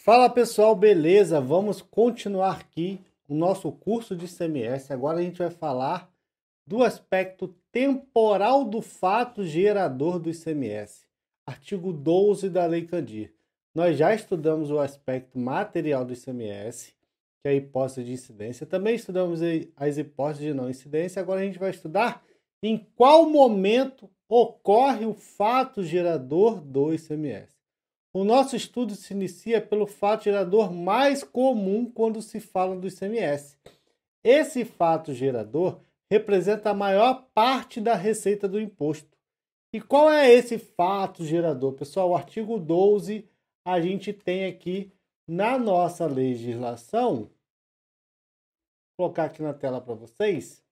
Fala pessoal, beleza? Vamos continuar aqui o nosso curso de CMS. Agora a gente vai falar do aspecto temporal do fato gerador do ICMS, artigo 12 da Lei Candir. Nós já estudamos o aspecto material do ICMS, que é a hipótese de incidência. Também estudamos as hipóteses de não incidência. Agora a gente vai estudar em qual momento ocorre o fato gerador do ICMS. O nosso estudo se inicia pelo fato gerador mais comum quando se fala do ICMS. Esse fato gerador representa a maior parte da receita do imposto. E qual é esse fato gerador? Pessoal, o artigo 12 a gente tem aqui na nossa legislação colocar aqui na tela para vocês.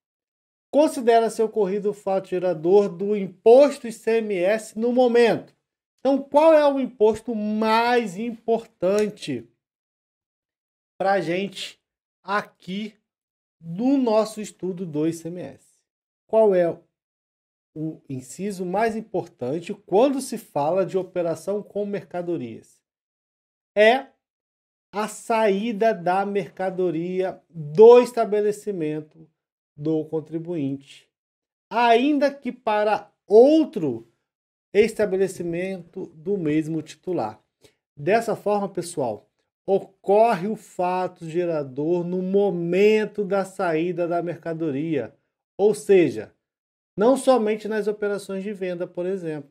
Considera seu corrido o fato gerador do imposto ICMS no momento. Então, qual é o imposto mais importante para a gente aqui no nosso estudo do ICMS? Qual é o inciso mais importante quando se fala de operação com mercadorias? É a saída da mercadoria do estabelecimento do contribuinte, ainda que para outro estabelecimento do mesmo titular. Dessa forma, pessoal, ocorre o fato gerador no momento da saída da mercadoria, ou seja, não somente nas operações de venda, por exemplo.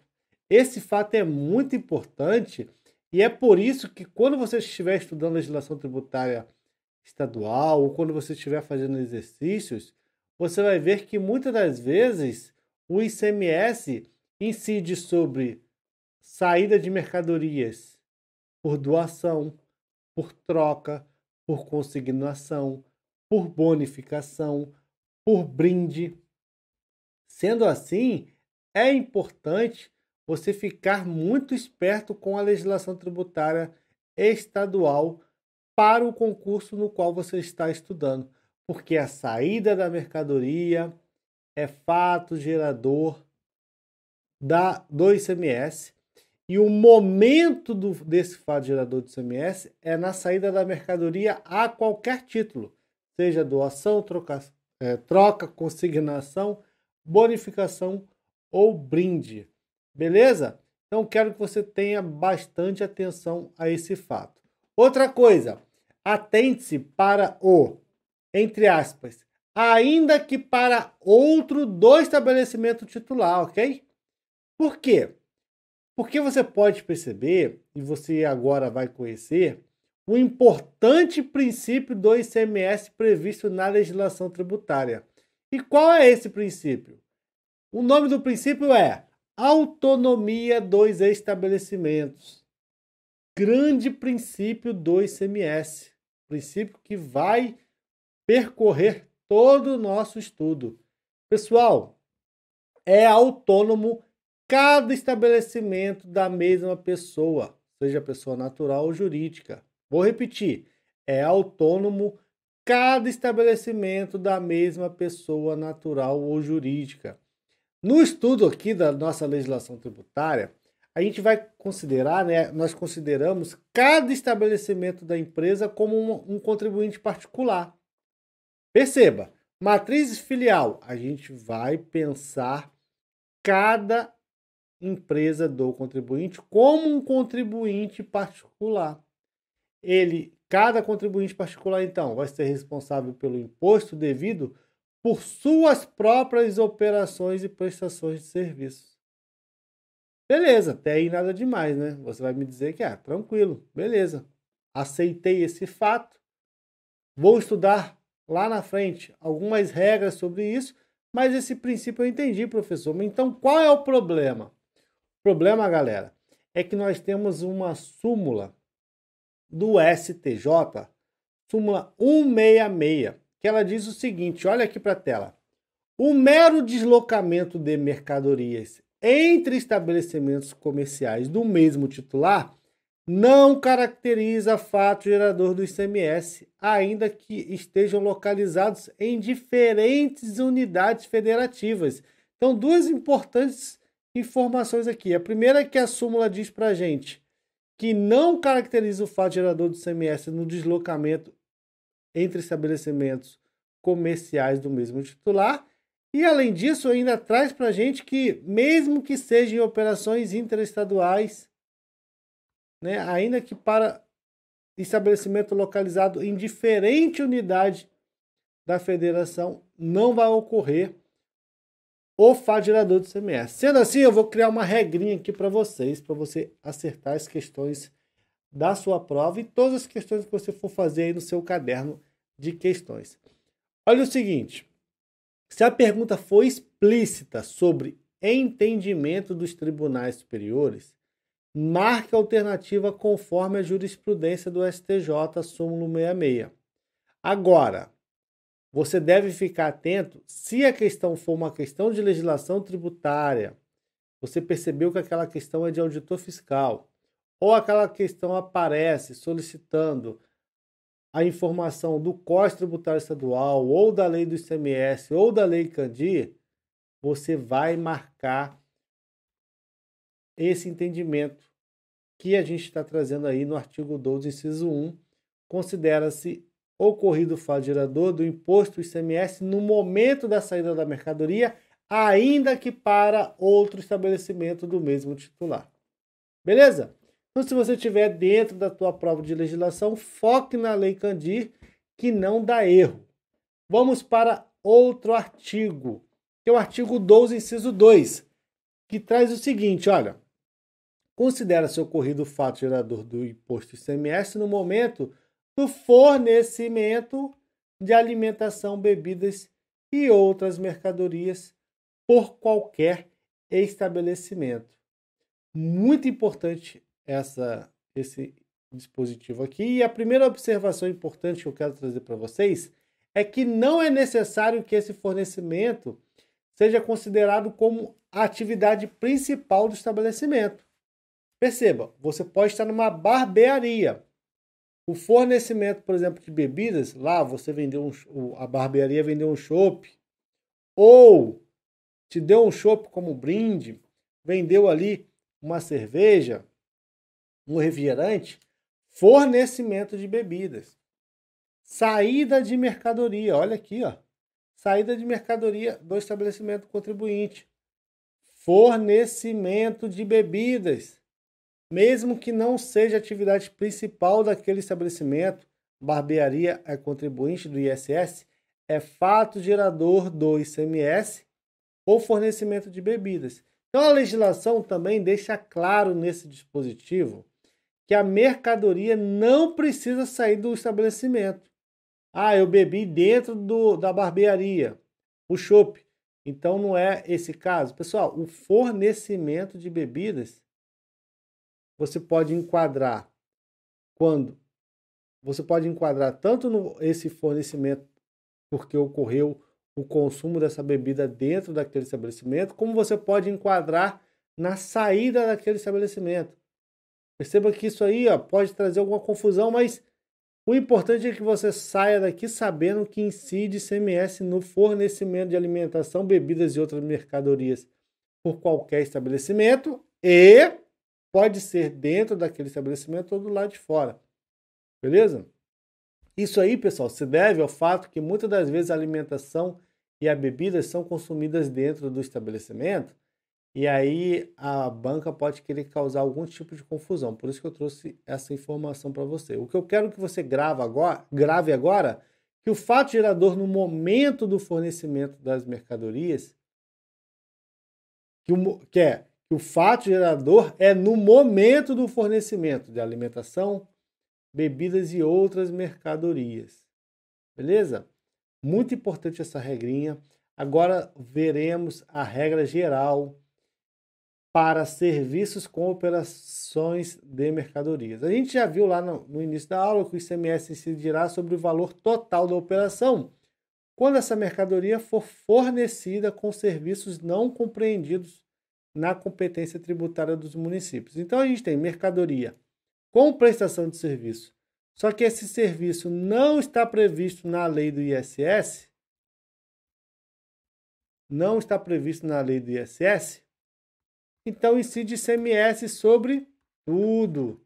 Esse fato é muito importante e é por isso que quando você estiver estudando legislação tributária estadual ou quando você estiver fazendo exercícios, você vai ver que muitas das vezes o ICMS incide sobre saída de mercadorias por doação, por troca, por consignação, por bonificação, por brinde. Sendo assim, é importante você ficar muito esperto com a legislação tributária estadual para o concurso no qual você está estudando, porque a saída da mercadoria é fato gerador da, do ICMS e o momento do, desse fato gerador do ICMS é na saída da mercadoria a qualquer título, seja doação, troca, é, troca consignação, bonificação ou brinde. Beleza? Então quero que você tenha bastante atenção a esse fato. Outra coisa, atente-se para o, entre aspas, ainda que para outro do estabelecimento titular, ok? Por quê? Porque você pode perceber, e você agora vai conhecer, o importante princípio do ICMS previsto na legislação tributária. E qual é esse princípio? O nome do princípio é autonomia dos estabelecimentos. Grande princípio do ICMS, princípio que vai percorrer todo o nosso estudo. Pessoal, é autônomo cada estabelecimento da mesma pessoa, seja pessoa natural ou jurídica. Vou repetir, é autônomo cada estabelecimento da mesma pessoa natural ou jurídica. No estudo aqui da nossa legislação tributária, a gente vai considerar, né, nós consideramos cada estabelecimento da empresa como um, um, contribuinte particular. Perceba, matriz e filial, a gente vai pensar cada empresa do contribuinte como um contribuinte particular. Ele, cada contribuinte particular, então, vai ser responsável pelo imposto devido por suas próprias operações e prestações de serviços. Beleza, até aí nada demais, né? Você vai me dizer que, ah, tranquilo, beleza. Aceitei esse fato. Vou estudar lá na frente algumas regras sobre isso, mas esse princípio eu entendi, professor. Então, qual é o problema? O problema, galera, é que nós temos uma súmula do STJ, súmula 166 ela diz o seguinte: olha aqui para a tela. O mero deslocamento de mercadorias entre estabelecimentos comerciais do mesmo titular não caracteriza fato gerador do ICMS, ainda que estejam localizados em diferentes unidades federativas. Então, duas importantes informações aqui. A primeira é que a súmula diz para a gente que não caracteriza o fato gerador do ICMS no deslocamento entre estabelecimentos comerciais do mesmo titular. E além disso, ainda traz para a gente que, mesmo que sejam operações interestaduais, né, ainda que para estabelecimento localizado em diferente unidade da federação, não vai ocorrer o fadirador do CMS. Sendo assim, eu vou criar uma regrinha aqui para vocês, para você acertar as questões da sua prova e todas as questões que você for fazer aí no seu caderno de questões. Olha o seguinte: se a pergunta for explícita sobre entendimento dos tribunais superiores, marque a alternativa conforme a jurisprudência do STJ, súmulo 66. Agora, você deve ficar atento se a questão for uma questão de legislação tributária, você percebeu que aquela questão é de auditor fiscal, ou aquela questão aparece solicitando a informação do Código Tributário Estadual ou da lei do ICMS ou da lei Candir, você vai marcar esse entendimento que a gente está trazendo aí no artigo 12, inciso 1. Considera-se ocorrido o fato gerador do imposto ICMS no momento da saída da mercadoria, ainda que para outro estabelecimento do mesmo titular. Beleza? Então, se você estiver dentro da tua prova de legislação, foque na Lei Candir, que não dá erro. Vamos para outro artigo, que é o artigo 12, inciso 2, que traz o seguinte, olha, considera-se ocorrido o fato gerador do imposto ICMS no momento do fornecimento de alimentação, bebidas e outras mercadorias por qualquer estabelecimento. Muito importante essa, esse dispositivo aqui. E a primeira observação importante que eu quero trazer para vocês é que não é necessário que esse fornecimento seja considerado como a atividade principal do estabelecimento. Perceba, você pode estar numa barbearia. O fornecimento, por exemplo, de bebidas, lá você vendeu um, a barbearia vendeu um chopp ou te deu um chopp como brinde, vendeu ali uma cerveja, no refrigerante fornecimento de bebidas. Saída de mercadoria, olha aqui, ó. Saída de mercadoria do estabelecimento contribuinte. Fornecimento de bebidas. Mesmo que não seja atividade principal daquele estabelecimento, barbearia é contribuinte do ISS, é fato gerador do ICMS ou fornecimento de bebidas. Então a legislação também deixa claro nesse dispositivo que a mercadoria não precisa sair do estabelecimento. Ah, eu bebi dentro do, da barbearia, o chopp. Então não é esse caso. Pessoal, o fornecimento de bebidas você pode enquadrar quando você pode enquadrar tanto no, esse fornecimento porque ocorreu o consumo dessa bebida dentro daquele estabelecimento, como você pode enquadrar na saída daquele estabelecimento. Perceba que isso aí ó, pode trazer alguma confusão, mas o importante é que você saia daqui sabendo que incide CMS no fornecimento de alimentação, bebidas e outras mercadorias por qualquer estabelecimento e pode ser dentro daquele estabelecimento ou do lado de fora. Beleza? Isso aí, pessoal, se deve ao fato que muitas das vezes a alimentação e a bebida são consumidas dentro do estabelecimento e aí a banca pode querer causar algum tipo de confusão. Por isso que eu trouxe essa informação para você. O que eu quero que você grave agora, grave agora, que o fato gerador no momento do fornecimento das mercadorias que, o, que é que o fato gerador é no momento do fornecimento de alimentação, bebidas e outras mercadorias. Beleza? Muito importante essa regrinha. Agora veremos a regra geral para serviços com operações de mercadorias. A gente já viu lá no, no início da aula que o ICMS incidirá sobre o valor total da operação quando essa mercadoria for fornecida com serviços não compreendidos na competência tributária dos municípios. Então a gente tem mercadoria com prestação de serviço, só que esse serviço não está previsto na lei do ISS. Não está previsto na lei do ISS. Então incide ICMS sobre tudo.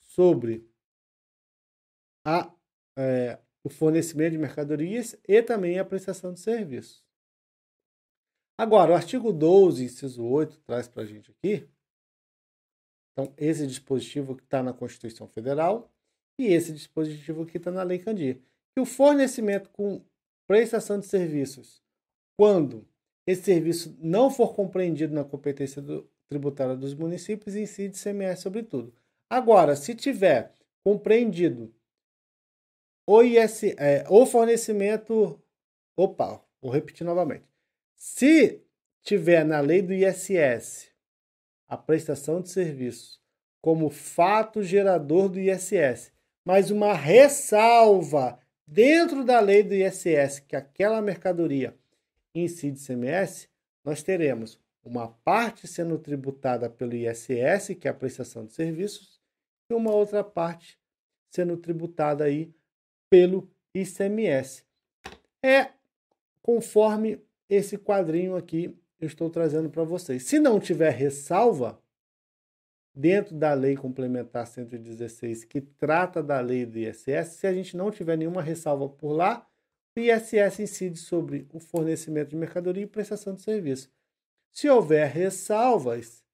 Sobre a, é, o fornecimento de mercadorias e também a prestação de serviços. Agora, o artigo 12, inciso 8, traz para a gente aqui. Então, esse dispositivo que está na Constituição Federal e esse dispositivo que está na Lei Candir. Que o fornecimento com prestação de serviços, quando esse serviço não for compreendido na competência do, tributária dos municípios incide CMS sobre tudo. Agora, se tiver compreendido o, IS, é, o fornecimento. Opa, vou repetir novamente. Se tiver na lei do ISS a prestação de serviço como fato gerador do ISS, mas uma ressalva dentro da lei do ISS que aquela mercadoria de ICMS, nós teremos uma parte sendo tributada pelo ISS, que é a prestação de serviços, e uma outra parte sendo tributada aí pelo ICMS. É conforme esse quadrinho aqui eu estou trazendo para vocês. Se não tiver ressalva dentro da lei complementar 116 que trata da lei do ISS, se a gente não tiver nenhuma ressalva por lá, o ISS incide sobre o fornecimento de mercadoria e prestação de serviço. Se houver ressalvas,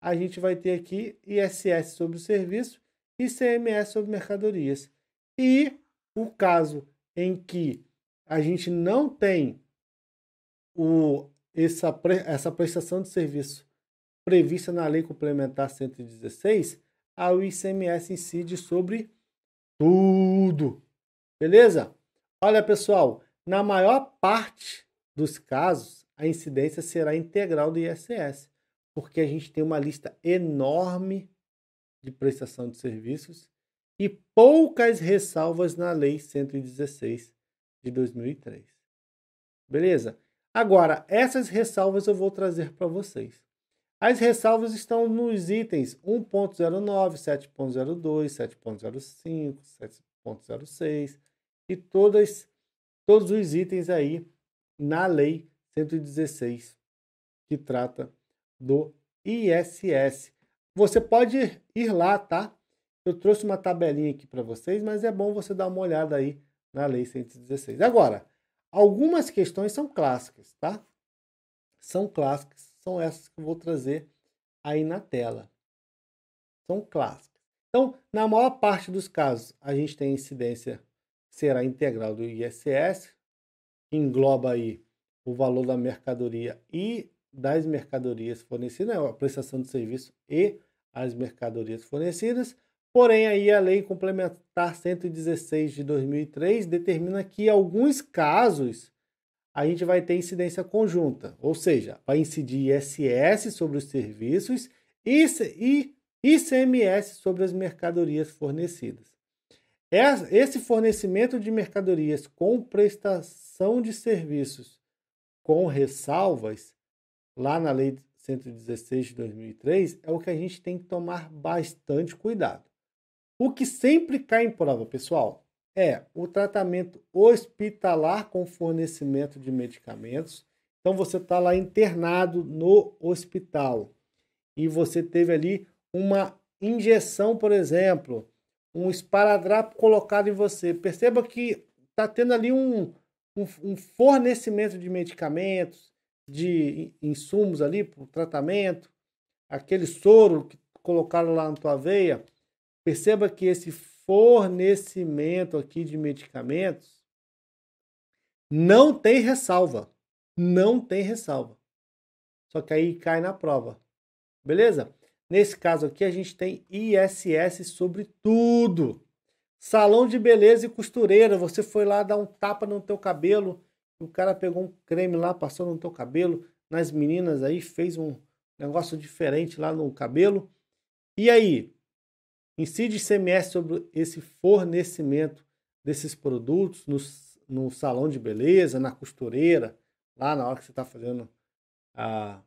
a gente vai ter aqui ISS sobre o serviço e CMS sobre mercadorias. E o caso em que a gente não tem o, essa, essa prestação de serviço prevista na Lei Complementar 116, a ICMS incide sobre tudo. Beleza? Olha, pessoal, na maior parte dos casos, a incidência será integral do ISS, porque a gente tem uma lista enorme de prestação de serviços e poucas ressalvas na Lei 116 de 2003. Beleza? Agora, essas ressalvas eu vou trazer para vocês. As ressalvas estão nos itens 1.09, 7.02, 7.05, 7.06, e todas, todos os itens aí na Lei 116, que trata do ISS. Você pode ir lá, tá? Eu trouxe uma tabelinha aqui para vocês, mas é bom você dar uma olhada aí na Lei 116. Agora, algumas questões são clássicas, tá? São clássicas, são essas que eu vou trazer aí na tela. São clássicas. Então, na maior parte dos casos, a gente tem incidência será integral do ISS, que engloba aí o valor da mercadoria e das mercadorias fornecidas, né, a prestação de serviço e as mercadorias fornecidas. Porém, aí a Lei Complementar 116 de 2003 determina que alguns casos a gente vai ter incidência conjunta, ou seja, vai incidir ISS sobre os serviços e ICMS sobre as mercadorias fornecidas. Esse fornecimento de mercadorias com prestação de serviços com ressalvas, lá na Lei 116 de 2003, é o que a gente tem que tomar bastante cuidado. O que sempre cai em prova, pessoal, é o tratamento hospitalar com fornecimento de medicamentos. Então você está lá internado no hospital e você teve ali uma injeção, por exemplo, um esparadrapo colocado em você. Perceba que está tendo ali um, um, um, fornecimento de medicamentos, de insumos ali para o tratamento, aquele soro que colocaram lá na tua veia. Perceba que esse fornecimento aqui de medicamentos não tem ressalva. Não tem ressalva. Só que aí cai na prova. Beleza? Nesse caso aqui, a gente tem ISS sobre tudo. Salão de beleza e costureira. Você foi lá dar um tapa no teu cabelo. O cara pegou um creme lá, passou no teu cabelo. Nas meninas aí, fez um negócio diferente lá no cabelo. E aí? Incide ICMS sobre esse fornecimento desses produtos no, no salão de beleza, na costureira, lá na hora que você está fazendo a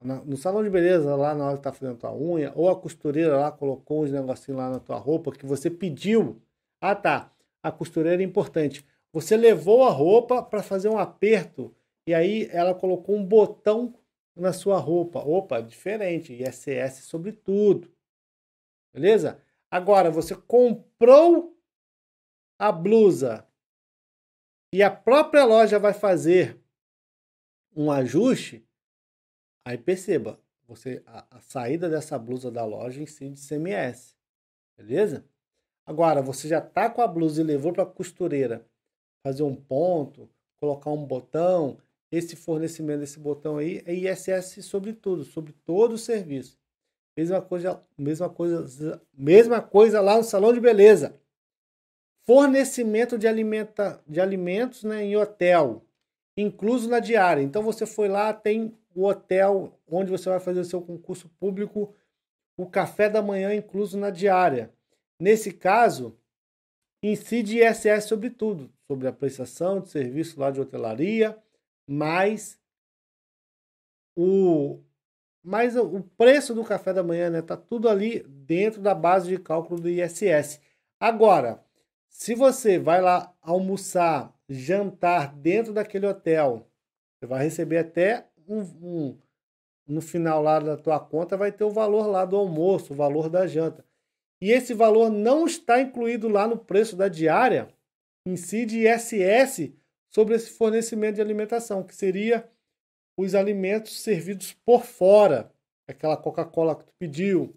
no salão de beleza, lá na hora que tá fazendo tua unha, ou a costureira lá colocou uns negocinhos lá na tua roupa que você pediu. Ah, tá. A costureira é importante. Você levou a roupa para fazer um aperto e aí ela colocou um botão na sua roupa. Opa, diferente. ISS é sobre tudo. Beleza? Agora, você comprou a blusa e a própria loja vai fazer um ajuste Aí perceba, você a, a saída dessa blusa da loja é em si de CMS, beleza? Agora, você já tá com a blusa e levou para a costureira fazer um ponto, colocar um botão, esse fornecimento desse botão aí é ISS sobre tudo, sobre todo o serviço. Mesma coisa, mesma coisa, mesma coisa lá no salão de beleza. Fornecimento de, alimenta, de alimentos né, em hotel incluso na diária. Então você foi lá, tem o hotel onde você vai fazer o seu concurso público, o café da manhã incluso na diária. Nesse caso, incide ISS sobre tudo, sobre a prestação de serviço lá de hotelaria, mais o mas o preço do café da manhã, né, tá tudo ali dentro da base de cálculo do ISS. Agora, se você vai lá almoçar jantar dentro daquele hotel. Você vai receber até um, um, no final lá da tua conta vai ter o valor lá do almoço, o valor da janta. E esse valor não está incluído lá no preço da diária, incide ISS sobre esse fornecimento de alimentação, que seria os alimentos servidos por fora, aquela Coca-Cola que tu pediu,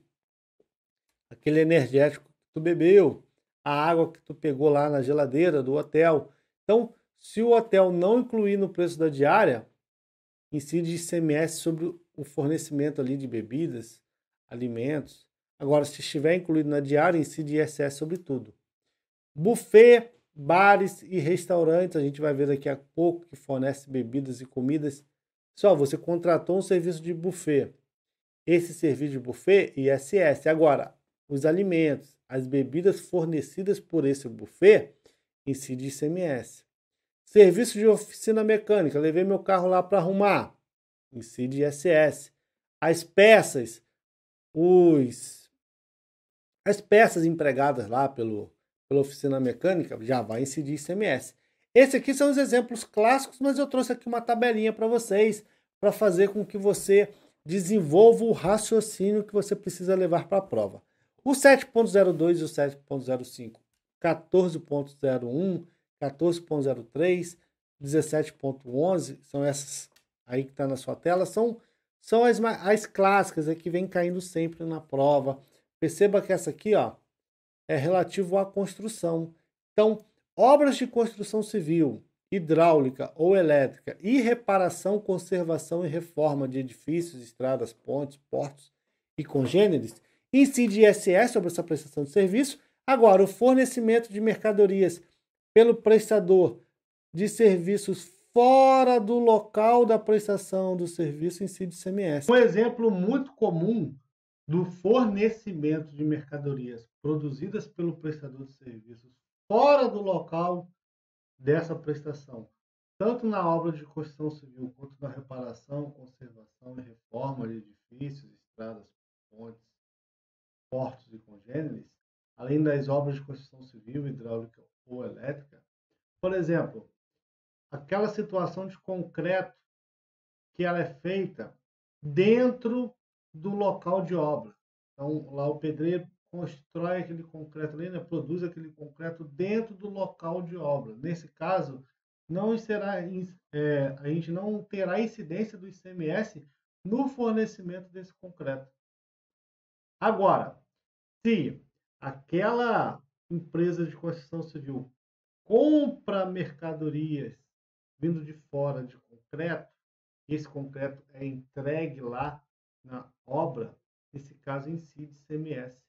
aquele energético que tu bebeu, a água que tu pegou lá na geladeira do hotel. Então, se o hotel não incluir no preço da diária, incide ICMS sobre o fornecimento ali de bebidas, alimentos. Agora, se estiver incluído na diária, incide ISS sobre tudo. Buffet, bares e restaurantes, a gente vai ver daqui a pouco que fornece bebidas e comidas. Só você contratou um serviço de buffet. Esse serviço de buffet, ISS. Agora, os alimentos, as bebidas fornecidas por esse buffet, incide ICMS. Serviço de oficina mecânica, levei meu carro lá para arrumar, incide ISS. As peças, os as peças empregadas lá pelo, pela oficina mecânica já vai incidir ICMS. Esse aqui são os exemplos clássicos, mas eu trouxe aqui uma tabelinha para vocês para fazer com que você desenvolva o raciocínio que você precisa levar para a prova. O 7.02 e o 7.05 14.01, 14.03, 17.11, são essas aí que está na sua tela, são, são as, as clássicas é, que vem caindo sempre na prova. Perceba que essa aqui ó, é relativo à construção. Então, obras de construção civil, hidráulica ou elétrica e reparação, conservação e reforma de edifícios, estradas, pontes, portos e congêneres, incide ISS sobre essa prestação de serviço Agora, o fornecimento de mercadorias pelo prestador de serviços fora do local da prestação do serviço em si de CMS. Um exemplo muito comum do fornecimento de mercadorias produzidas pelo prestador de serviços fora do local dessa prestação, tanto na obra de construção civil quanto na reparação, conservação e reforma de edifícios, estradas, pontes, portos e congêneres, além das obras de construção civil, hidráulica ou elétrica. Por exemplo, aquela situação de concreto que ela é feita dentro do local de obra. Então, lá o pedreiro constrói aquele concreto ali, né? produz aquele concreto dentro do local de obra. Nesse caso, não será, é, a gente não terá incidência do ICMS no fornecimento desse concreto. Agora, se aquela empresa de construção civil compra mercadorias vindo de fora de concreto, esse concreto é entregue lá na obra, nesse caso incide si, CMS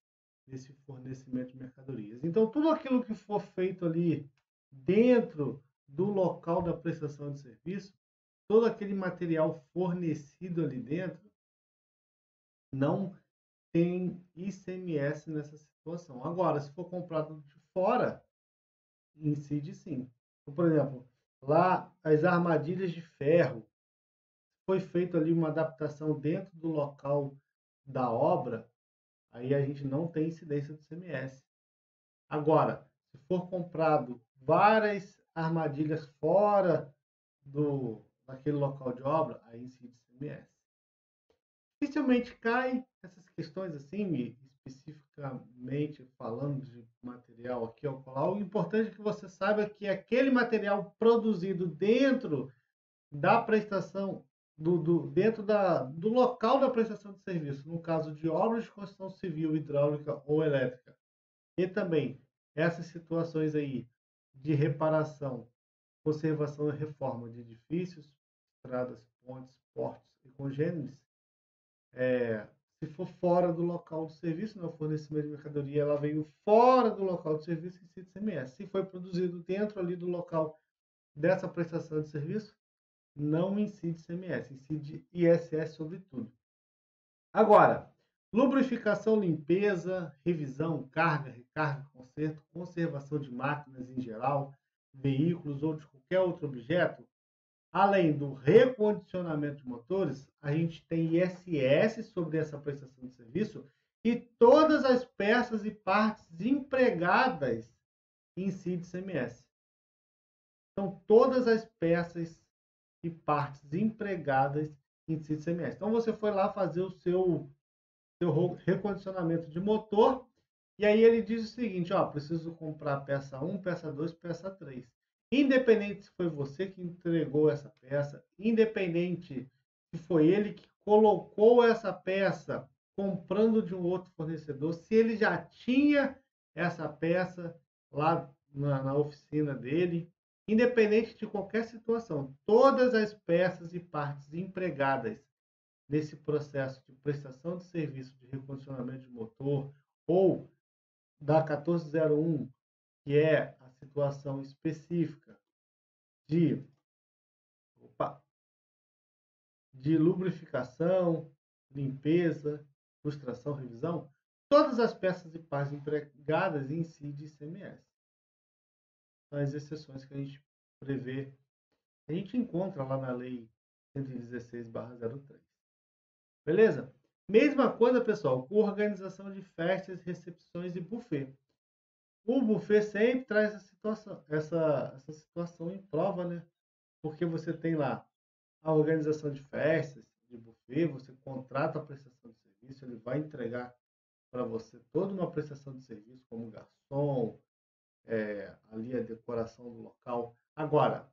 nesse fornecimento de mercadorias. Então, tudo aquilo que for feito ali dentro do local da prestação de serviço, todo aquele material fornecido ali dentro, não tem ICMS nessa situação. Assim, agora, se for comprado de fora, incide sim. Então, por exemplo, lá as armadilhas de ferro foi feita ali uma adaptação dentro do local da obra, aí a gente não tem incidência do CMS. Agora, se for comprado várias armadilhas fora do daquele local de obra, aí incide CMS. Dificilmente cai essas questões assim, especificamente falando de material aqui ao colar, o importante é que você saiba que aquele material produzido dentro da prestação, do, do, dentro da, do local da prestação de serviço, no caso de obras de construção civil, hidráulica ou elétrica, e também essas situações aí de reparação, conservação e reforma de edifícios, estradas, pontes, portos e congêneres, é, se for fora do local de serviço, não né, fornecimento de mercadoria, ela veio fora do local de serviço e incide ICMS. Se foi produzido dentro ali do local dessa prestação de serviço, não incide ICMS, incide ISS sobretudo Agora, lubrificação, limpeza, revisão, carga, recarga, conserto, conservação de máquinas em geral, veículos ou de qualquer outro objeto, além do recondicionamento de motores, a gente tem ISS sobre essa prestação de serviço e todas as peças e partes empregadas incidem Cms Então, todas as peças e partes empregadas incidem Cms Então, você foi lá fazer o seu, seu recondicionamento de motor e aí ele diz o seguinte, ó, preciso comprar peça 1, peça 2, peça 3. Independente se foi você que entregou essa peça, independente foi ele que colocou essa peça comprando de um outro fornecedor, se ele já tinha essa peça lá na, na oficina dele, independente de qualquer situação, todas as peças e partes empregadas nesse processo de prestação de serviço de recondicionamento de motor ou da 1401, que é a situação específica de de lubrificação, limpeza, ilustração, revisão, todas as peças e partes empregadas em si de ICMS. São as exceções que a gente prevê, a gente encontra lá na lei 116/03. Beleza? Mesma coisa, pessoal, com organização de festas, recepções e buffet. O buffet sempre traz essa situação, essa, essa situação em prova, né? Porque você tem lá a organização de festas, de buffet, você contrata a prestação de serviço, ele vai entregar para você toda uma prestação de serviço, como garçom, é, ali a decoração do local. Agora,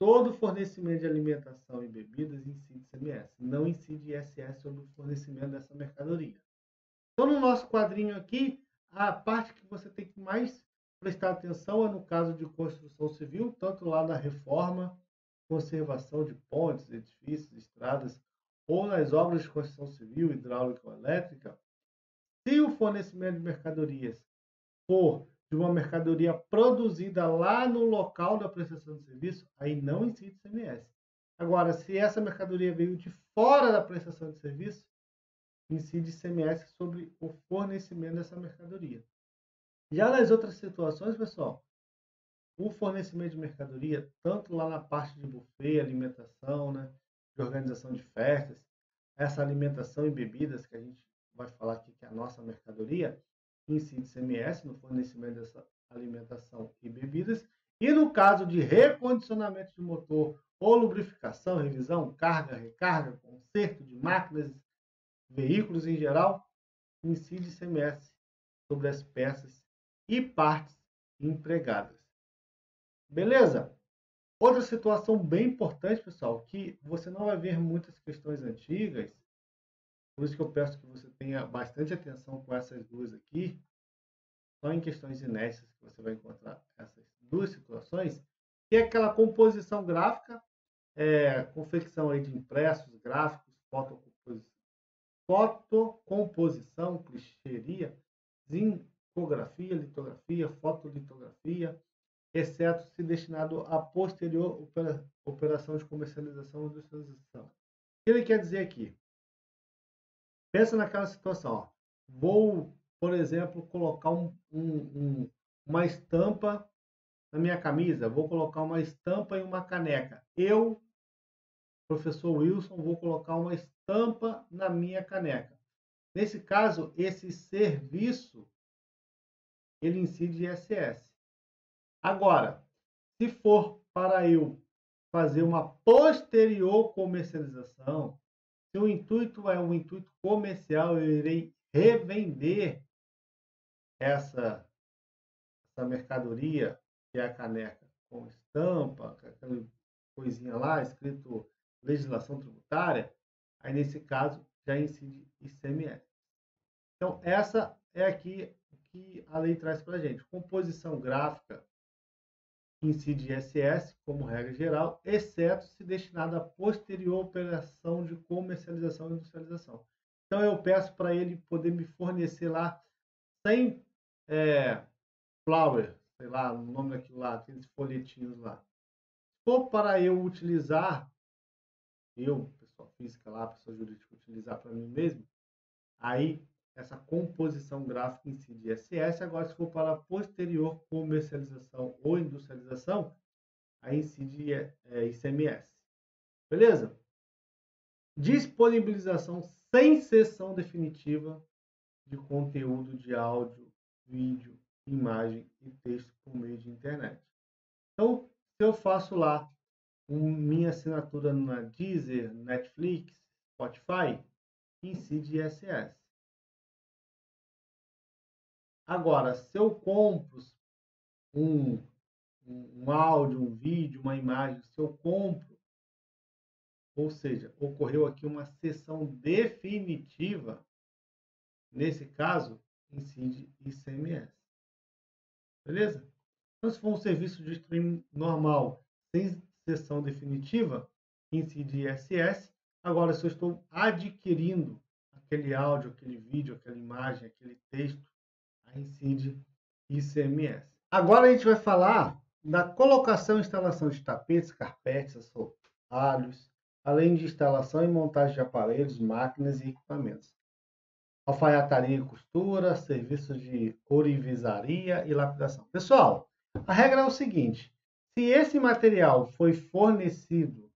todo fornecimento de alimentação e bebidas incide CMS, não incide ISS sobre o fornecimento dessa mercadoria. Então, no nosso quadrinho aqui, a parte que você tem que mais prestar atenção é no caso de construção civil, tanto lá da reforma conservação de pontes, edifícios, estradas ou nas obras de construção civil, hidráulica ou elétrica, se o fornecimento de mercadorias for de uma mercadoria produzida lá no local da prestação de serviço, aí não incide CMS. Agora, se essa mercadoria veio de fora da prestação de serviço, incide CMS sobre o fornecimento dessa mercadoria. Já nas outras situações, pessoal, o fornecimento de mercadoria, tanto lá na parte de buffet, alimentação, né, de organização de festas, essa alimentação e bebidas que a gente vai falar aqui que é a nossa mercadoria, incide CMS no fornecimento dessa alimentação e bebidas, e no caso de recondicionamento de motor ou lubrificação, revisão, carga, recarga, conserto de máquinas, veículos em geral, incide CMS sobre as peças e partes empregadas. Beleza? Outra situação bem importante, pessoal, que você não vai ver muitas questões antigas, por isso que eu peço que você tenha bastante atenção com essas duas aqui, só em questões inéditas que você vai encontrar essas duas situações, que é aquela composição gráfica, é, confecção aí de impressos, gráficos, fotocomposição, fotocomposição clicheria, zincografia, litografia, fotolitografia, exceto se destinado a posterior operação de comercialização ou industrialização. O que ele quer dizer aqui? Pensa naquela situação. Ó. Vou, por exemplo, colocar um, um, um, uma estampa na minha camisa. Vou colocar uma estampa em uma caneca. Eu, professor Wilson, vou colocar uma estampa na minha caneca. Nesse caso, esse serviço ele incide ISS. Agora, se for para eu fazer uma posterior comercialização, se o intuito é um intuito comercial, eu irei revender essa, essa mercadoria, que é a caneca com estampa, aquela coisinha lá, escrito legislação tributária, aí nesse caso já incide ICMS. Então, essa é aqui o que a lei traz para a gente. Composição gráfica incide ISS, como regra geral, exceto se destinado à posterior operação de comercialização e industrialização. Então, eu peço para ele poder me fornecer lá 100 é, flower, sei lá, o nome daquilo lá, aqueles folhetinhos lá. Se for para eu utilizar, eu, pessoa física lá, pessoa jurídica, utilizar para mim mesmo, aí essa composição gráfica em si de SS. Agora, se for para posterior comercialização ou industrialização, aí incide é, ICMS. Beleza? Disponibilização sem sessão definitiva de conteúdo de áudio, vídeo, imagem e texto por meio de internet. Então, se eu faço lá um, minha assinatura na Deezer, Netflix, Spotify, incide ISS. Agora, se eu compro um, um, áudio, um vídeo, uma imagem, se eu compro, ou seja, ocorreu aqui uma sessão definitiva, nesse caso, incide ICMS. Beleza? Então, se for um serviço de streaming normal, sem sessão definitiva, incide ISS. Agora, se eu estou adquirindo aquele áudio, aquele vídeo, aquela imagem, aquele texto, incide ICMS. Agora a gente vai falar da colocação e instalação de tapetes, carpetes, assoalhos, além de instalação e montagem de aparelhos, máquinas e equipamentos. Alfaiataria e costura, serviço de orivesaria e lapidação. Pessoal, a regra é o seguinte: se esse material foi fornecido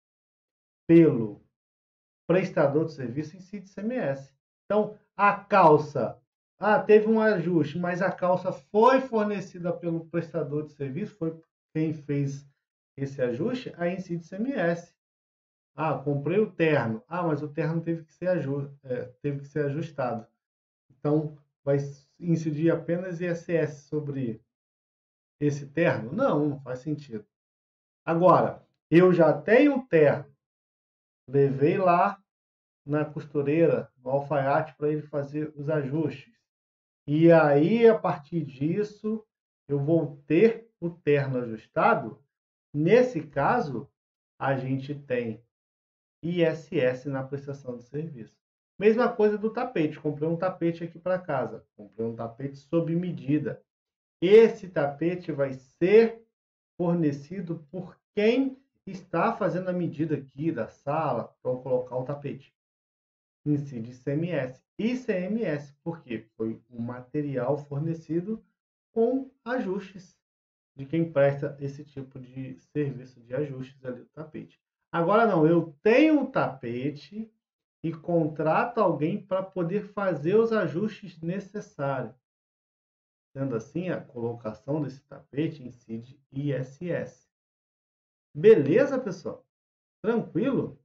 pelo prestador de serviço, incide ICMS. Então, a calça ah, teve um ajuste, mas a calça foi fornecida pelo prestador de serviço, foi quem fez esse ajuste, aí incide CMS. Ah, comprei o terno. Ah, mas o terno teve que ser, é, teve que ser ajustado. Então, vai incidir apenas ISS sobre esse terno? Não, não faz sentido. Agora, eu já tenho o terno. Levei lá na costureira, no alfaiate, para ele fazer os ajustes. E aí, a partir disso, eu vou ter o terno ajustado. Nesse caso, a gente tem ISS na prestação de serviço. Mesma coisa do tapete. Comprei um tapete aqui para casa. Comprei um tapete sob medida. Esse tapete vai ser fornecido por quem está fazendo a medida aqui da sala para colocar o tapete incide ICMS. ICMS, porque foi o material fornecido com ajustes de quem presta esse tipo de serviço de ajustes ali do tapete. Agora não, eu tenho um tapete e contrato alguém para poder fazer os ajustes necessários. Sendo assim, a colocação desse tapete incide ISS. Beleza, pessoal? Tranquilo?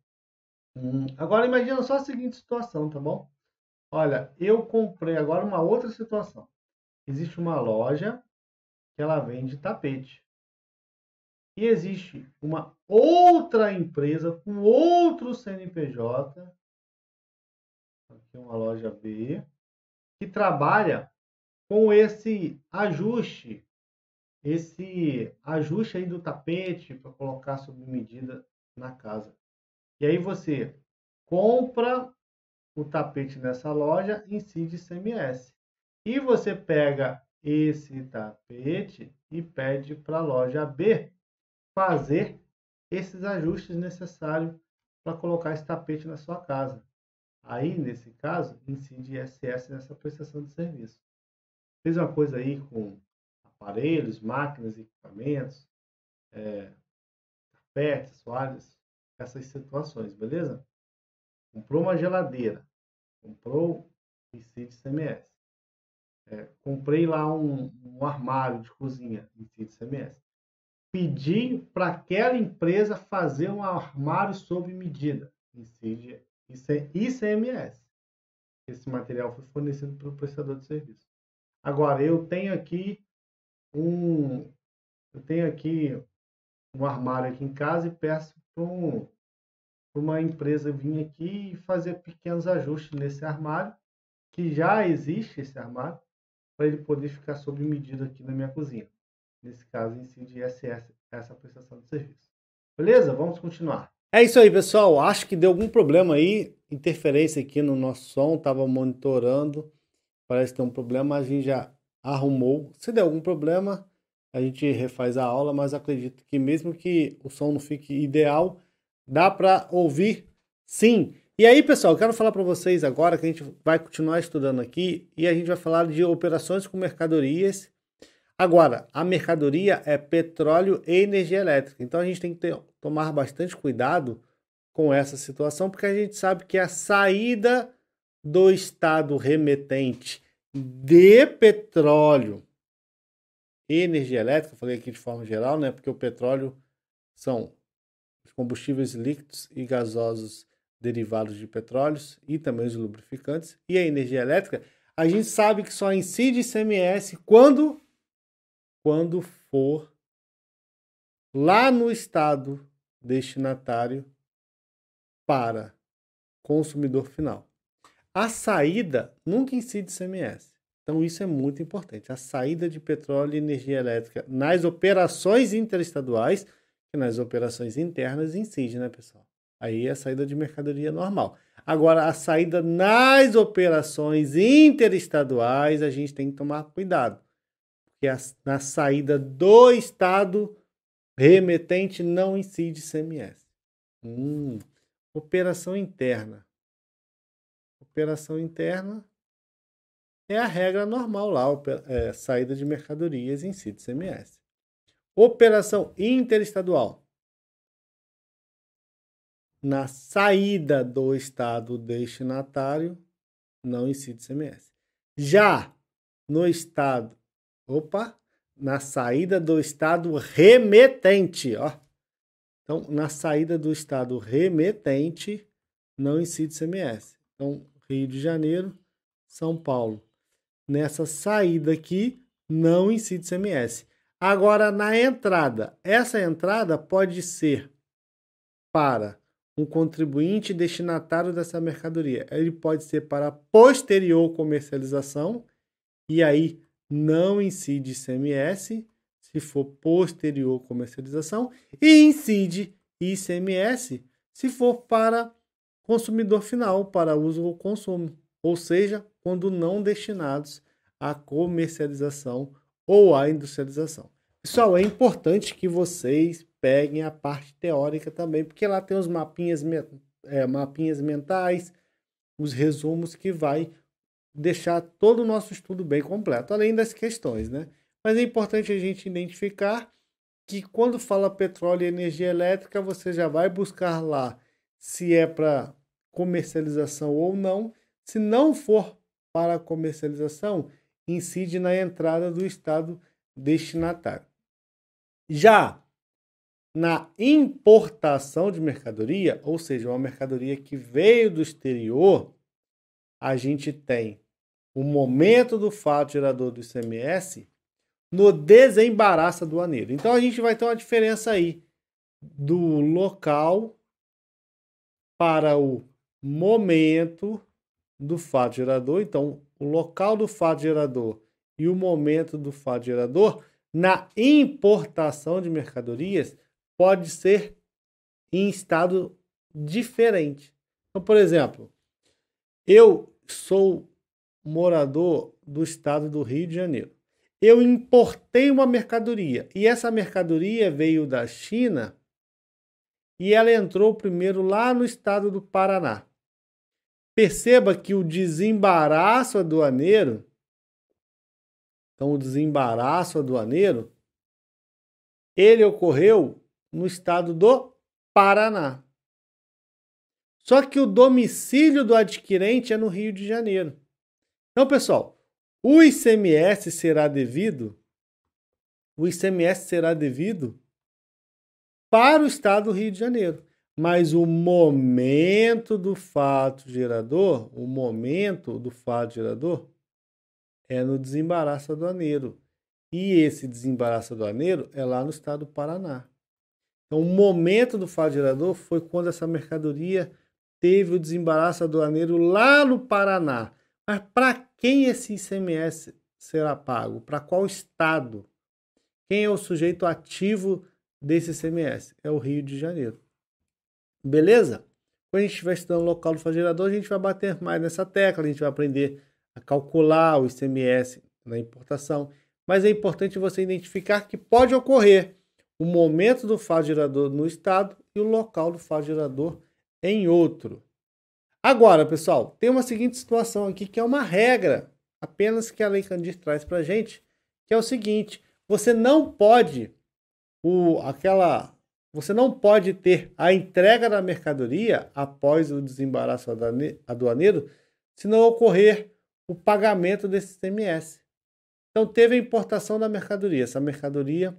Hum, agora imagina só a seguinte situação, tá bom? Olha, eu comprei agora uma outra situação. Existe uma loja que ela vende tapete. E existe uma outra empresa com outro CNPJ, aqui uma loja B, que trabalha com esse ajuste, esse ajuste aí do tapete para colocar sob medida na casa. E aí você compra o tapete nessa loja, incide CMS. E você pega esse tapete e pede para a loja B fazer esses ajustes necessários para colocar esse tapete na sua casa. Aí, nesse caso, incide ISS nessa prestação de serviço. Fez uma coisa aí com aparelhos, máquinas, equipamentos, é, eh, carpetes, essas situações, beleza? Comprou uma geladeira, comprou ICI de CMS. É, comprei lá um, um, armário de cozinha, ICI de CMS. Pedi para aquela empresa fazer um armário sob medida, ICI de ICMS. Esse material foi fornecido pelo prestador de serviço. Agora, eu tenho aqui um eu tenho aqui um armário aqui em casa e peço com uma empresa vir aqui e fazer pequenos ajustes nesse armário, que já existe esse armário, para ele poder ficar sob medida aqui na minha cozinha. Nesse caso, incide SS, essa prestação de serviço. Beleza? Vamos continuar. É isso aí, pessoal. Acho que deu algum problema aí, interferência aqui no nosso som, estava monitorando, parece ter um problema, a gente já arrumou. Se der algum problema, a gente refaz a aula, mas acredito que mesmo que o som não fique ideal, dá para ouvir sim. E aí, pessoal, quero falar para vocês agora que a gente vai continuar estudando aqui e a gente vai falar de operações com mercadorias. Agora, a mercadoria é petróleo e energia elétrica, então a gente tem que ter, tomar bastante cuidado com essa situação, porque a gente sabe que é a saída do estado remetente de petróleo e energia elétrica, falei aqui de forma geral, né? Porque o petróleo são combustíveis líquidos e gasosos derivados de petróleos e também os lubrificantes. E a energia elétrica, a gente sabe que só incide ICMS quando quando for lá no estado destinatário para consumidor final. A saída nunca incide ICMS. Então, isso é muito importante. A saída de petróleo e energia elétrica nas operações interestaduais e nas operações internas incide, né, pessoal? Aí é a saída de mercadoria normal. Agora, a saída nas operações interestaduais, a gente tem que tomar cuidado. Porque a, na saída do Estado remetente não incide CMS. Hum, operação interna. Operação interna, é a regra normal lá, é, saída de mercadorias em sítio CMS. Operação interestadual. Na saída do estado destinatário, não incide CMS. Já no estado, opa, na saída do estado remetente, ó. Então, na saída do estado remetente, não incide CMS. Então, Rio de Janeiro, São Paulo, nessa saída aqui, não incide CMS. Agora, na entrada, essa entrada pode ser para um contribuinte destinatário dessa mercadoria. Ele pode ser para posterior comercialização, e aí não incide ICMS, se for posterior comercialização, e incide ICMS se for para consumidor final, para uso ou consumo ou seja, quando não destinados à comercialização ou à industrialização. Pessoal, é importante que vocês peguem a parte teórica também, porque lá tem os mapinhas, é, mapinhas mentais, os resumos que vai deixar todo o nosso estudo bem completo, além das questões, né? Mas é importante a gente identificar que quando fala petróleo e energia elétrica, você já vai buscar lá se é para comercialização ou não, se não for para comercialização, incide na entrada do Estado destinatário. Já na importação de mercadoria, ou seja, uma mercadoria que veio do exterior, a gente tem o momento do fato gerador do ICMS no desembaraço aduaneiro. Então a gente vai ter uma diferença aí do local para o momento do fato gerador, então o local do fato gerador e o momento do fato gerador na importação de mercadorias pode ser em estado diferente. Então, por exemplo, eu sou morador do estado do Rio de Janeiro. Eu importei uma mercadoria e essa mercadoria veio da China e ela entrou primeiro lá no estado do Paraná. Perceba que o desembaraço aduaneiro, então o desembaraço aduaneiro, ele ocorreu no estado do Paraná. Só que o domicílio do adquirente é no Rio de Janeiro. Então, pessoal, o ICMS será devido o ICMS será devido para o estado do Rio de Janeiro mas o momento do fato gerador, o momento do fato gerador é no desembaraço aduaneiro. E esse desembaraço aduaneiro é lá no estado do Paraná. Então, o momento do fato gerador foi quando essa mercadoria teve o desembaraço aduaneiro lá no Paraná. Mas para quem esse ICMS será pago? Para qual estado? Quem é o sujeito ativo desse ICMS? É o Rio de Janeiro. Beleza? Quando a gente estiver estudando o local do gerador, a gente vai bater mais nessa tecla, a gente vai aprender a calcular o ICMS na importação. Mas é importante você identificar que pode ocorrer o momento do fato gerador no estado e o local do fato gerador em outro. Agora, pessoal, tem uma seguinte situação aqui que é uma regra, apenas que a Lei Candir traz para a gente, que é o seguinte: você não pode o, aquela você não pode ter a entrega da mercadoria após o desembaraço aduaneiro se não ocorrer o pagamento desse CMS. Então, teve a importação da mercadoria. Essa mercadoria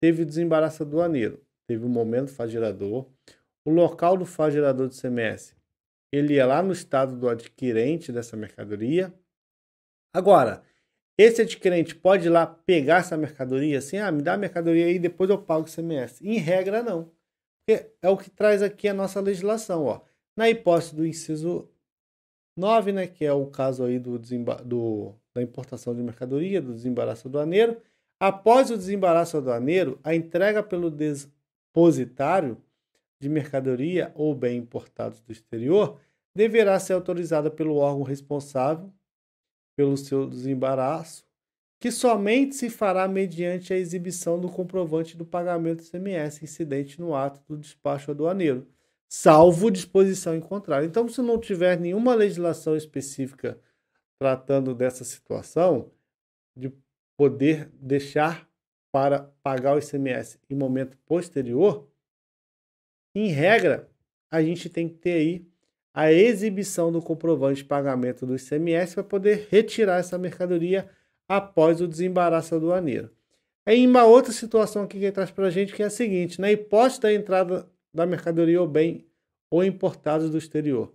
teve o desembaraço aduaneiro, teve o momento fagerador, o local do fagerador de CMS. Ele é lá no estado do adquirente dessa mercadoria. Agora, esse adquirente pode ir lá pegar essa mercadoria assim, ah, me dá a mercadoria aí, depois eu pago o CMS. Em regra, não. É o que traz aqui a nossa legislação. Ó. Na hipótese do inciso 9, né, que é o caso aí do, do da importação de mercadoria, do desembaraço aduaneiro, após o desembaraço aduaneiro, a entrega pelo depositário de mercadoria ou bem importados do exterior deverá ser autorizada pelo órgão responsável pelo seu desembaraço, que somente se fará mediante a exibição do comprovante do pagamento do CMS incidente no ato do despacho aduaneiro, salvo disposição em contrário. Então, se não tiver nenhuma legislação específica tratando dessa situação, de poder deixar para pagar o ICMS em momento posterior, em regra, a gente tem que ter aí a exibição do comprovante de pagamento do ICMS para poder retirar essa mercadoria após o desembaraço aduaneiro. Aí uma outra situação aqui que ele traz para a gente que é a seguinte, na né? hipótese da entrada da mercadoria ou bem ou importados do exterior.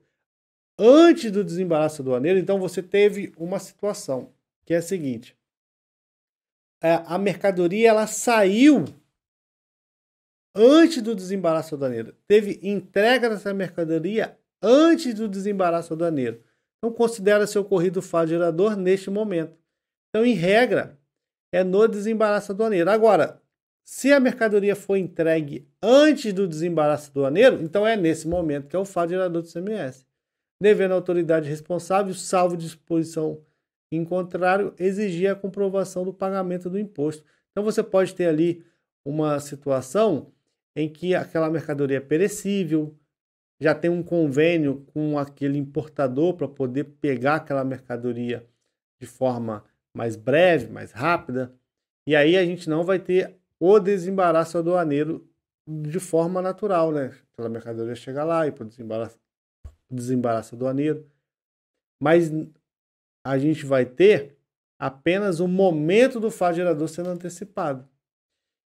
Antes do desembaraço aduaneiro, então você teve uma situação que é a seguinte: é, a mercadoria ela saiu antes do desembaraço aduaneiro, teve entrega dessa mercadoria antes do desembaraço aduaneiro. Então, considera-se ocorrido o fato gerador neste momento. Então, em regra, é no desembaraço aduaneiro. Agora, se a mercadoria foi entregue antes do desembaraço aduaneiro, então é nesse momento que é o fato gerador do CMS, devendo a autoridade responsável, salvo disposição em contrário, exigir a comprovação do pagamento do imposto. Então, você pode ter ali uma situação em que aquela mercadoria é perecível, já tem um convênio com aquele importador para poder pegar aquela mercadoria de forma mais breve, mais rápida. E aí a gente não vai ter o desembaraço aduaneiro de forma natural, né? Aquela mercadoria chega lá e para desembaraço, desembaraço aduaneiro. Mas a gente vai ter apenas o momento do fato gerador sendo antecipado.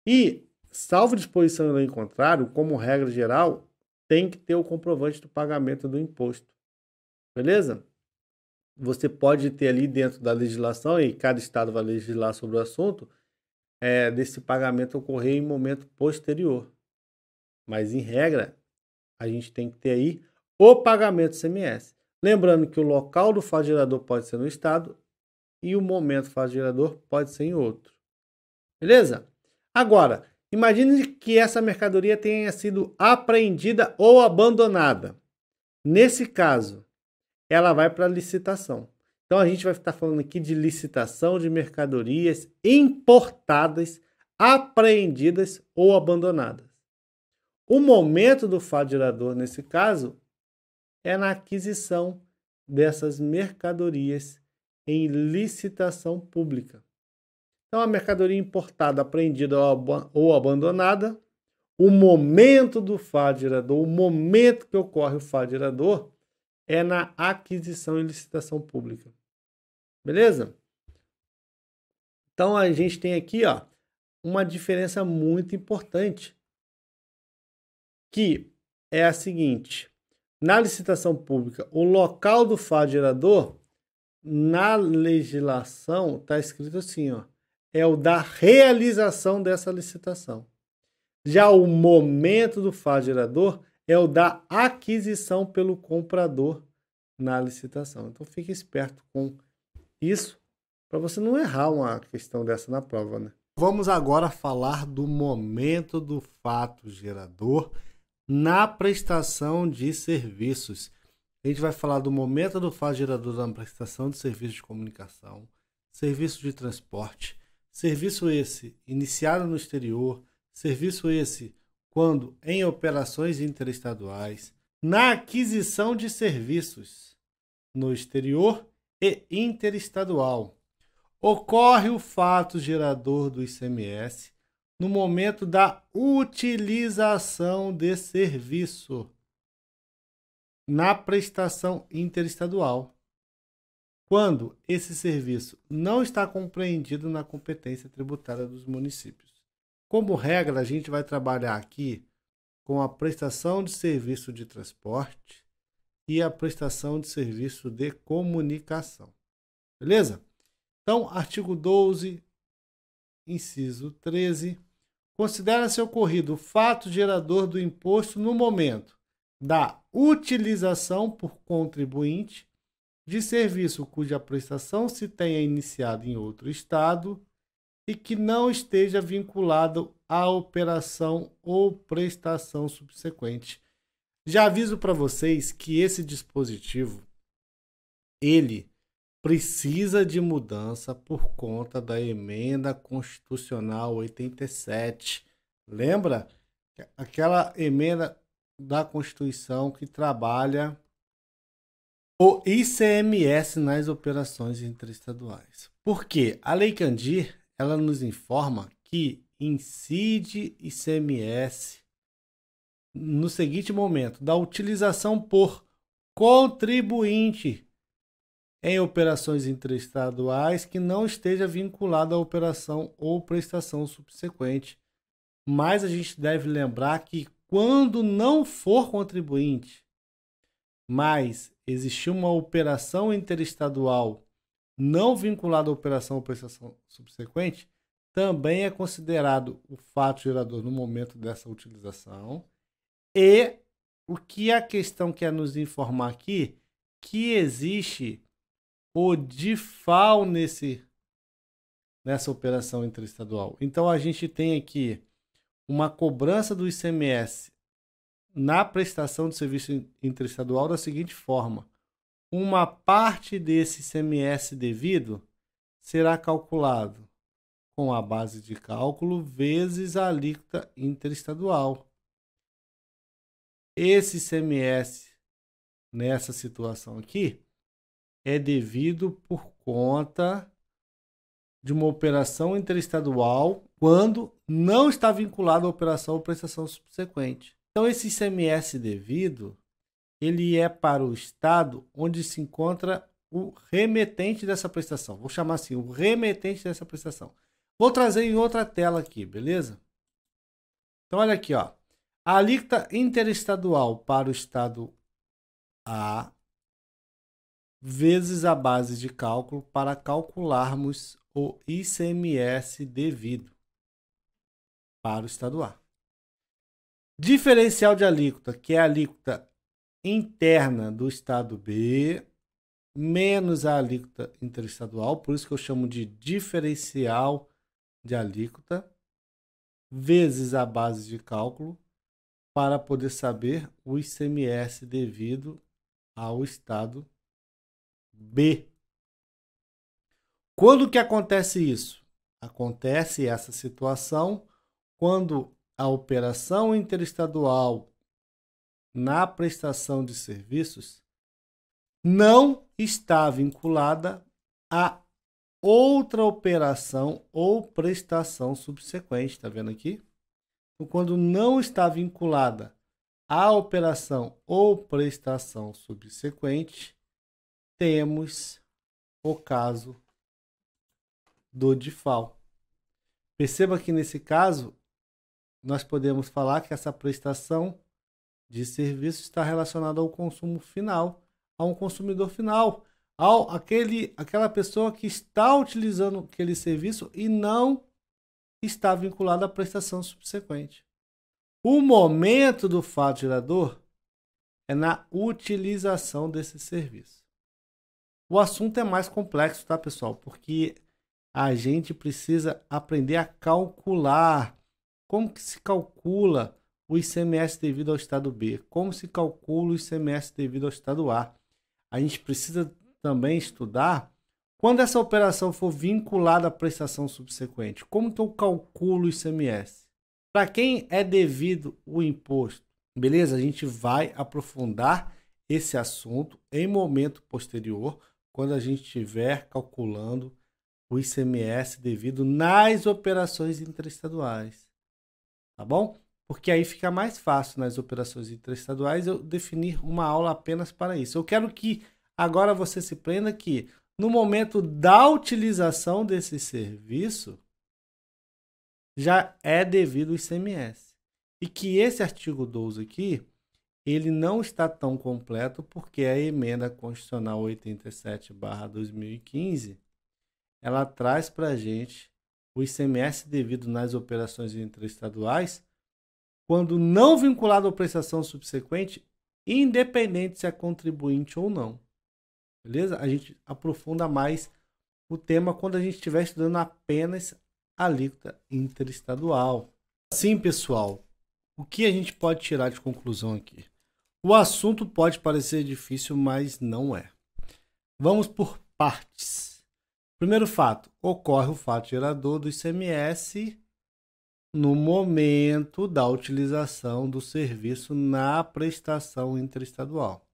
E, salvo disposição em contrário, como regra geral, tem que ter o comprovante do pagamento do imposto. Beleza? Você pode ter ali dentro da legislação, e cada estado vai legislar sobre o assunto, é, desse pagamento ocorrer em momento posterior. Mas, em regra, a gente tem que ter aí o pagamento do CMS. Lembrando que o local do fato pode ser no estado e o momento fato pode ser em outro. Beleza? Agora, Imagine que essa mercadoria tenha sido apreendida ou abandonada. Nesse caso, ela vai para licitação. Então a gente vai estar falando aqui de licitação de mercadorias importadas, apreendidas ou abandonadas. O momento do fato gerador nesse caso é na aquisição dessas mercadorias em licitação pública. Então, é a mercadoria importada, apreendida ou abandonada, o momento do fato gerador, o momento que ocorre o fato gerador, é na aquisição e licitação pública. Beleza? Então, a gente tem aqui ó, uma diferença muito importante, que é a seguinte. Na licitação pública, o local do fato gerador, na legislação, está escrito assim, ó é o da realização dessa licitação. Já o momento do fato gerador é o da aquisição pelo comprador na licitação. Então fique esperto com isso para você não errar uma questão dessa na prova, né? Vamos agora falar do momento do fato gerador na prestação de serviços. A gente vai falar do momento do fato gerador na prestação de serviços de comunicação, serviço de transporte, Serviço esse iniciado no exterior, serviço esse quando em operações interestaduais, na aquisição de serviços no exterior e interestadual. Ocorre o fato gerador do ICMS no momento da utilização de serviço na prestação interestadual quando esse serviço não está compreendido na competência tributária dos municípios. Como regra, a gente vai trabalhar aqui com a prestação de serviço de transporte e a prestação de serviço de comunicação. Beleza? Então, artigo 12, inciso 13, considera-se ocorrido o fato gerador do imposto no momento da utilização por contribuinte de serviço cuja prestação se tenha iniciado em outro estado e que não esteja vinculado à operação ou prestação subsequente. Já aviso para vocês que esse dispositivo ele precisa de mudança por conta da emenda constitucional 87. Lembra aquela emenda da Constituição que trabalha o ICMS nas operações interestaduais. Porque a Lei Candir, ela nos informa que incide ICMS no seguinte momento, da utilização por contribuinte em operações interestaduais que não esteja vinculada à operação ou prestação subsequente. Mas a gente deve lembrar que quando não for contribuinte, mas existiu uma operação interestadual não vinculada à operação ou prestação subsequente, também é considerado o fato gerador no momento dessa utilização. E o que a questão quer nos informar aqui, que existe o DIFAL nesse, nessa operação interestadual. Então a gente tem aqui uma cobrança do ICMS na prestação de serviço interestadual da seguinte forma: uma parte desse CMS devido será calculado com a base de cálculo vezes a alíquota interestadual. Esse CMS nessa situação aqui é devido por conta de uma operação interestadual quando não está vinculada à operação ou prestação subsequente. Então, esse ICMS devido, ele é para o estado onde se encontra o remetente dessa prestação. Vou chamar assim, o remetente dessa prestação. Vou trazer em outra tela aqui, beleza? Então, olha aqui, ó. A alíquota interestadual para o estado A vezes a base de cálculo para calcularmos o ICMS devido para o estado A. Diferencial de alíquota, que é a alíquota interna do estado B, menos a alíquota interestadual, por isso que eu chamo de diferencial de alíquota, vezes a base de cálculo, para poder saber o ICMS devido ao estado B. Quando que acontece isso? Acontece essa situação quando a operação interestadual na prestação de serviços não está vinculada a outra operação ou prestação subsequente, está vendo aqui? Então, quando não está vinculada à operação ou prestação subsequente, temos o caso do default. Perceba que nesse caso nós podemos falar que essa prestação de serviço está relacionada ao consumo final, a um consumidor final, ao aquele, aquela pessoa que está utilizando aquele serviço e não está vinculada à prestação subsequente. O momento do fato gerador é na utilização desse serviço. O assunto é mais complexo, tá, pessoal? Porque a gente precisa aprender a calcular como que se calcula o ICMS devido ao estado B? Como se calcula o ICMS devido ao estado A? A gente precisa também estudar quando essa operação for vinculada à prestação subsequente. Como que eu calculo o ICMS? Para quem é devido o imposto? Beleza? A gente vai aprofundar esse assunto em momento posterior, quando a gente estiver calculando o ICMS devido nas operações interestaduais tá bom? Porque aí fica mais fácil nas operações interestaduais eu definir uma aula apenas para isso. Eu quero que agora você se prenda que no momento da utilização desse serviço já é devido o ICMS. E que esse artigo 12 aqui, ele não está tão completo porque a emenda constitucional 87/2015 ela traz para a gente o ICMS devido nas operações interestaduais, quando não vinculado à prestação subsequente, independente se é contribuinte ou não. Beleza? A gente aprofunda mais o tema quando a gente estiver estudando apenas a alíquota interestadual. Sim, pessoal, o que a gente pode tirar de conclusão aqui? O assunto pode parecer difícil, mas não é. Vamos por partes. Primeiro fato, ocorre o fato gerador do ICMS no momento da utilização do serviço na prestação interestadual,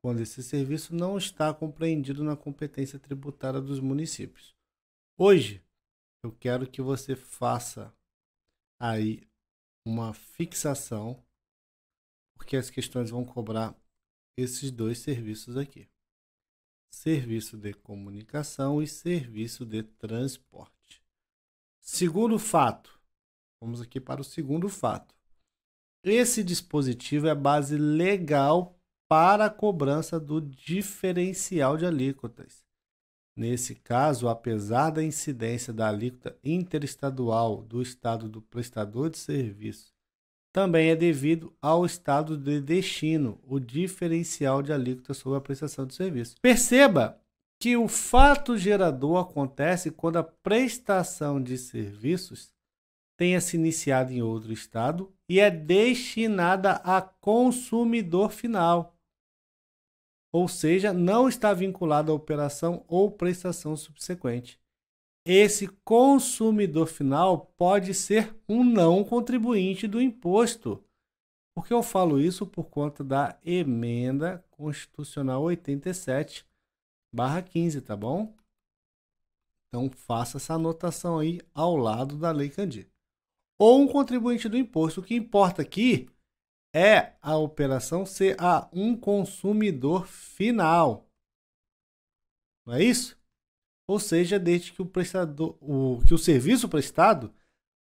quando esse serviço não está compreendido na competência tributária dos municípios. Hoje, eu quero que você faça aí uma fixação, porque as questões vão cobrar esses dois serviços aqui serviço de comunicação e serviço de transporte. Segundo fato, vamos aqui para o segundo fato. Esse dispositivo é a base legal para a cobrança do diferencial de alíquotas. Nesse caso, apesar da incidência da alíquota interestadual do estado do prestador de serviço também é devido ao estado de destino, o diferencial de alíquota sobre a prestação de serviço. Perceba que o fato gerador acontece quando a prestação de serviços tenha se iniciado em outro estado e é destinada a consumidor final. Ou seja, não está vinculada à operação ou prestação subsequente esse consumidor final pode ser um não contribuinte do imposto. Por que eu falo isso? Por conta da emenda constitucional 87, 15, tá bom? Então faça essa anotação aí ao lado da Lei Candir. Ou um contribuinte do imposto. O que importa aqui é a operação ser a um consumidor final. Não é isso? ou seja, desde que o, prestador, o, que o serviço prestado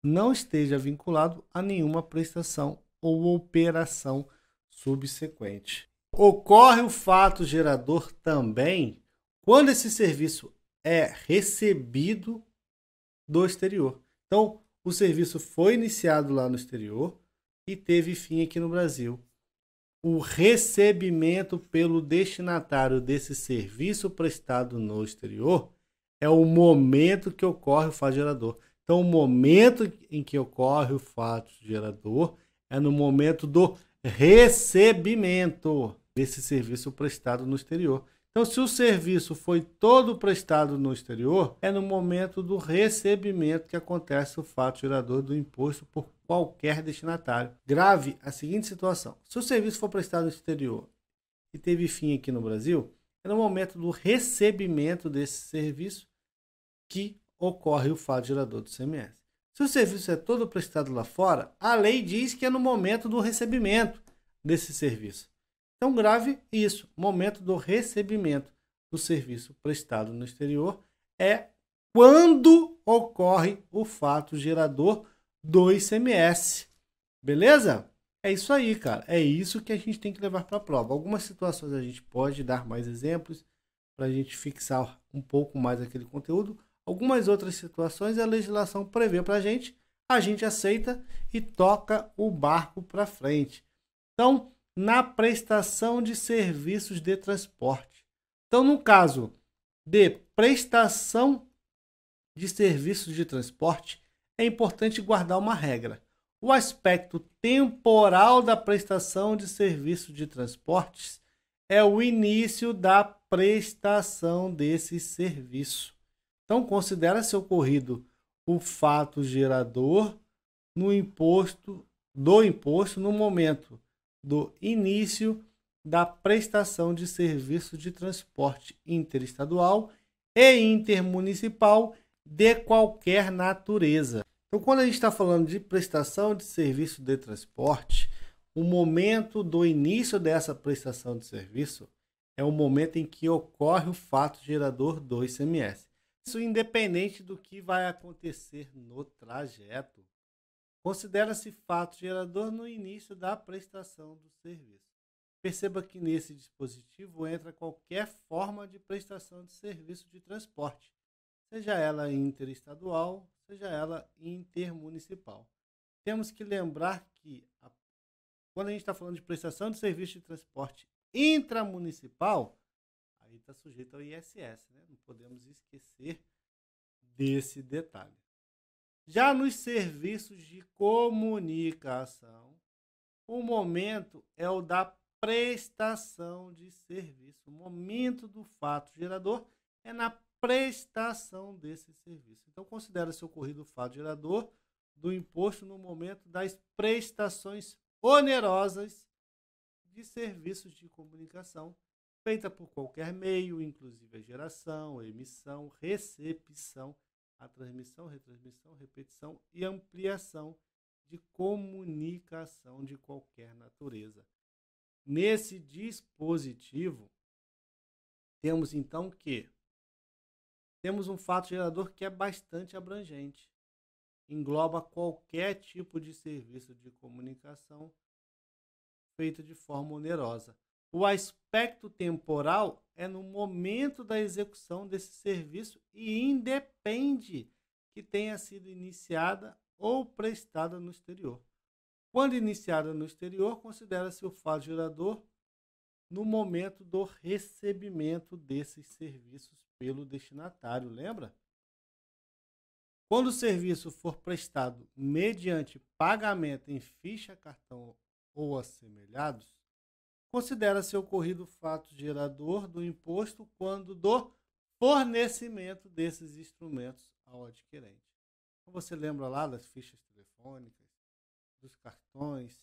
não esteja vinculado a nenhuma prestação ou operação subsequente. Ocorre o fato gerador também quando esse serviço é recebido do exterior. Então, o serviço foi iniciado lá no exterior e teve fim aqui no Brasil. O recebimento pelo destinatário desse serviço prestado no exterior é o momento que ocorre o fato gerador. Então, o momento em que ocorre o fato gerador é no momento do recebimento desse serviço prestado no exterior. Então, se o serviço foi todo prestado no exterior, é no momento do recebimento que acontece o fato gerador do imposto por qualquer destinatário. Grave a seguinte situação: se o serviço for prestado no exterior e teve fim aqui no Brasil, é no momento do recebimento desse serviço que ocorre o fato gerador do CMS. Se o serviço é todo prestado lá fora, a lei diz que é no momento do recebimento desse serviço. Então, grave isso: momento do recebimento do serviço prestado no exterior é quando ocorre o fato gerador do ICMS. Beleza? É isso aí, cara. É isso que a gente tem que levar para a prova. Algumas situações a gente pode dar mais exemplos para a gente fixar um pouco mais aquele conteúdo. Algumas outras situações a legislação prevê para a gente, a gente aceita e toca o barco para frente. Então, na prestação de serviços de transporte. Então, no caso de prestação de serviços de transporte, é importante guardar uma regra o aspecto temporal da prestação de serviço de transportes é o início da prestação desse serviço. Então, considera-se ocorrido o fato gerador no imposto do imposto no momento do início da prestação de serviço de transporte interestadual e intermunicipal de qualquer natureza. Então, quando a gente está falando de prestação de serviço de transporte, o momento do início dessa prestação de serviço é o momento em que ocorre o fato gerador do ICMS. Isso independente do que vai acontecer no trajeto. Considera-se fato gerador no início da prestação do serviço. Perceba que nesse dispositivo entra qualquer forma de prestação de serviço de transporte, seja ela interestadual, seja ela intermunicipal. Temos que lembrar que, a, quando a gente está falando de prestação de serviço de transporte intramunicipal, aí está sujeito ao ISS, né? não podemos esquecer desse detalhe. Já nos serviços de comunicação, o momento é o da prestação de serviço. O momento do fato gerador é na prestação desse serviço. Então, considera-se ocorrido o fato gerador do imposto no momento das prestações onerosas de serviços de comunicação feita por qualquer meio, inclusive a geração, a emissão, recepção, a transmissão, retransmissão, repetição e ampliação de comunicação de qualquer natureza. Nesse dispositivo, temos então que temos um fato gerador que é bastante abrangente. Engloba qualquer tipo de serviço de comunicação feito de forma onerosa. O aspecto temporal é no momento da execução desse serviço e independe que tenha sido iniciada ou prestada no exterior. Quando iniciada no exterior, considera-se o fato gerador no momento do recebimento desses serviços pelo destinatário, lembra? Quando o serviço for prestado mediante pagamento em ficha, cartão ou assemelhados, considera-se ocorrido o fato gerador do imposto quando do fornecimento desses instrumentos ao adquirente. Então, você lembra lá das fichas telefônicas, dos cartões,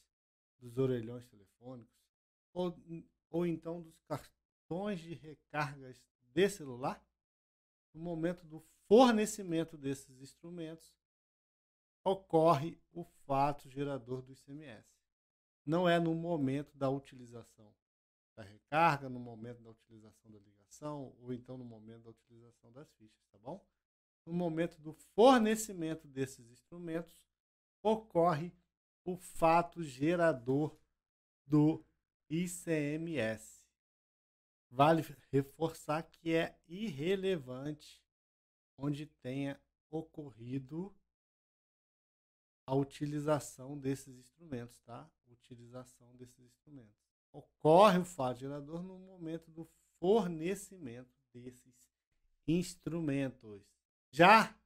dos orelhões telefônicos, ou ou então dos cartões de recargas de celular, no momento do fornecimento desses instrumentos, ocorre o fato gerador do ICMS. Não é no momento da utilização da recarga, no momento da utilização da ligação, ou então no momento da utilização das fichas, tá bom? No momento do fornecimento desses instrumentos, ocorre o fato gerador do ICMS. Vale reforçar que é irrelevante onde tenha ocorrido a utilização desses instrumentos, tá? Utilização desses instrumentos. Ocorre o fato gerador no momento do fornecimento desses instrumentos. Já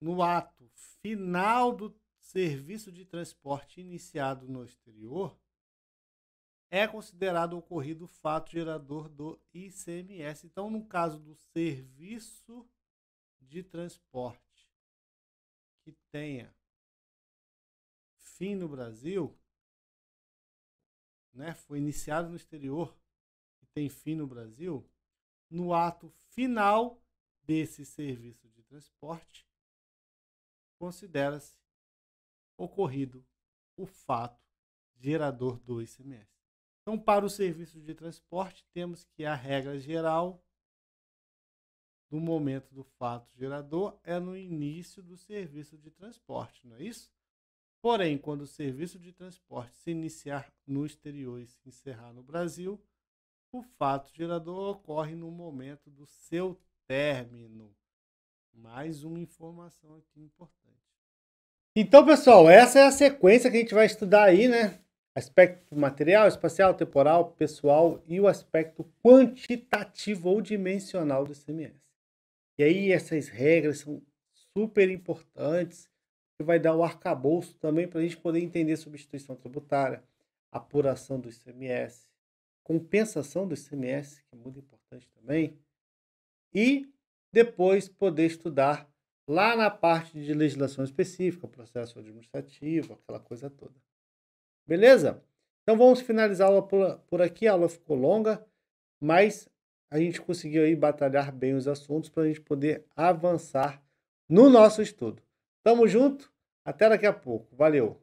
no ato final do serviço de transporte iniciado no exterior, é considerado ocorrido o fato gerador do ICMS. Então, no caso do serviço de transporte que tenha fim no Brasil, né, foi iniciado no exterior e tem fim no Brasil, no ato final desse serviço de transporte, considera-se ocorrido o fato gerador do ICMS. Então, para o serviço de transporte, temos que a regra geral do momento do fato gerador é no início do serviço de transporte, não é isso? Porém, quando o serviço de transporte se iniciar no exterior e se encerrar no Brasil, o fato gerador ocorre no momento do seu término. Mais uma informação aqui importante. Então, pessoal, essa é a sequência que a gente vai estudar aí, né? aspecto material, espacial, temporal, pessoal e o aspecto quantitativo ou dimensional do ICMS. E aí essas regras são super importantes, que vai dar o arcabouço também para a gente poder entender substituição tributária, apuração do ICMS, compensação do ICMS, que é muito importante também, e depois poder estudar lá na parte de legislação específica, processo administrativo, aquela coisa toda. Beleza? Então vamos finalizar a aula por, aqui. A aula ficou longa, mas a gente conseguiu aí batalhar bem os assuntos para a gente poder avançar no nosso estudo. Tamo junto, até daqui a pouco. Valeu!